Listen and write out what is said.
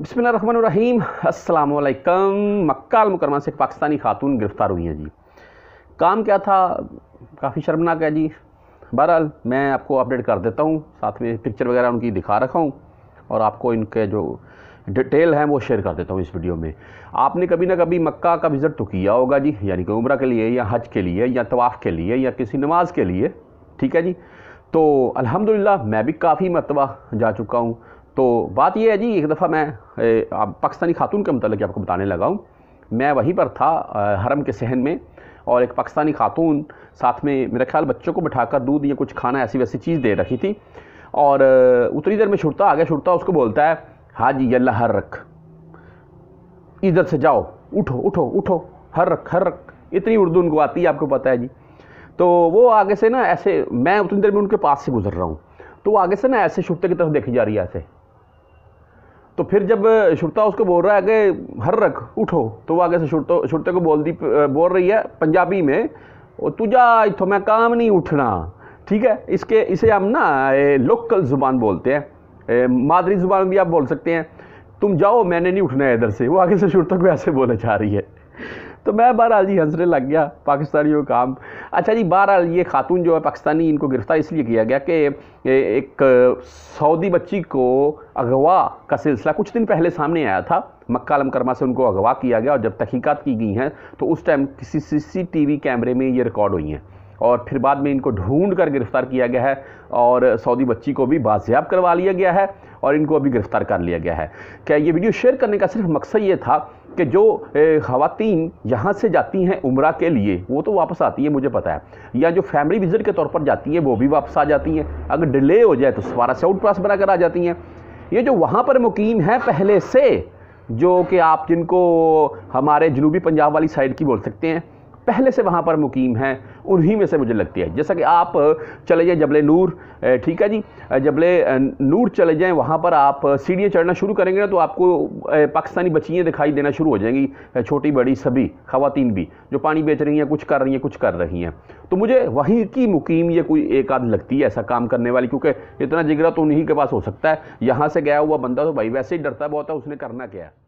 बसमीम अल्लाम मक्का मुकरमा से एक पाकिस्तानी खातून गिरफ़्तार हुई हैं जी काम क्या था काफ़ी शर्मनाक है जी बहरहाल मैं आपको अपडेट कर देता हूँ साथ में पिक्चर वगैरह उनकी दिखा रखा हूँ और आपको इनके जो डिटेल हैं वो शेयर कर देता हूँ इस वीडियो में आपने कभी ना कभी मक्का का विज़िट तो किया होगा जी यानी कि उम्र के लिए या हज के लिए या तवाफ़ के लिए या किसी नमाज के लिए ठीक है जी तो अलहमदिल्ला मैं भी काफ़ी मरतबा जा चुका हूँ तो बात यह है जी एक दफ़ा मैं आप पाकिस्तानी खातून के मतलब आपको बताने लगा हूँ मैं वहीं पर था हरम के सहन में और एक पाकिस्तानी खातून साथ में मेरे ख्याल बच्चों को बिठाकर दूध या कुछ खाना ऐसी वैसी चीज़ दे रखी थी और उतनी देर में छुटता आगे छुड़ता छुटता उसको बोलता है जी अल्लाह हर रख इधर से जाओ उठो उठो उठो हर रख हर रख इतनी उर्दू उनको आती है आपको पता है जी तो वो आगे से ना ऐसे मैं उतनी देर में उनके पास से गुजर रहा हूँ तो वो आगे से ना ऐसे छुटते की तरफ देखी जा रही है ऐसे तो फिर जब शुरता उसको बोल रहा है कि हर रख उठो तो वो आगे से शुरतो शुरते को बोल दी बोल रही है पंजाबी में तुझा इतो मैं काम नहीं उठना ठीक है इसके इसे हम ना लोकल ज़ुबान बोलते हैं मादरी ज़ुबान भी आप बोल सकते हैं तुम जाओ मैंने नहीं उठना है इधर से वो आगे से शुरता को ऐसे बोला जा रही है तो मैं बहरहाल जी हंसने लग गया पाकिस्तानियों का काम अच्छा जी बहरहाल ये खातून जो है पाकिस्तानी इनको गिरफ्तार इसलिए किया गया कि एक सऊदी बच्ची को अगवा का सिलसिला कुछ दिन पहले सामने आया था मक्का मुकरमा से उनको अगवा किया गया और जब तहकीक़त की गई हैं तो उस टाइम किसी सीसीटीवी कैमरे में ये रिकॉर्ड हुई हैं और फिर बाद में इनको ढूंढ कर गिरफ़्तार किया गया है और सऊदी बच्ची को भी बाजियाब करवा लिया गया है और इनको अभी गिरफ़्तार कर लिया गया है क्या ये वीडियो शेयर करने का सिर्फ मकसद ये था कि जो खातन यहाँ से जाती हैं उम्र के लिए वो तो वापस आती है मुझे पता है या जो फैमिली विज़िट के तौर पर जाती हैं वो भी वापस आ जाती हैं अगर डिले हो जाए तो सवारा से आउट पास बनाकर आ जाती हैं ये जो वहाँ पर मुकीम है पहले से जो कि आप जिनको हमारे जनूबी पंजाब वाली साइड की बोल सकते हैं पहले से वहाँ पर मुकीम हैं उन्हीं में से मुझे लगती है जैसा कि आप चले जाएँ जबले नूर ठीक है जी जबले नूर चले जाएँ वहाँ पर आप सीढ़ियाँ चढ़ना शुरू करेंगे ना तो आपको पाकिस्तानी बच्चियाँ दिखाई देना शुरू हो जाएंगी छोटी बड़ी सभी खातन भी जो पानी बेच रही हैं कुछ कर रही हैं कुछ कर रही हैं तो मुझे वहीं की मुकीम ये कोई एक आध लगती है ऐसा काम करने वाली क्योंकि इतना जिगरा तो उन्हीं के पास हो सकता है यहाँ से गया हुआ बंदा तो भाई वैसे ही डरता बहुत है उसने करना क्या है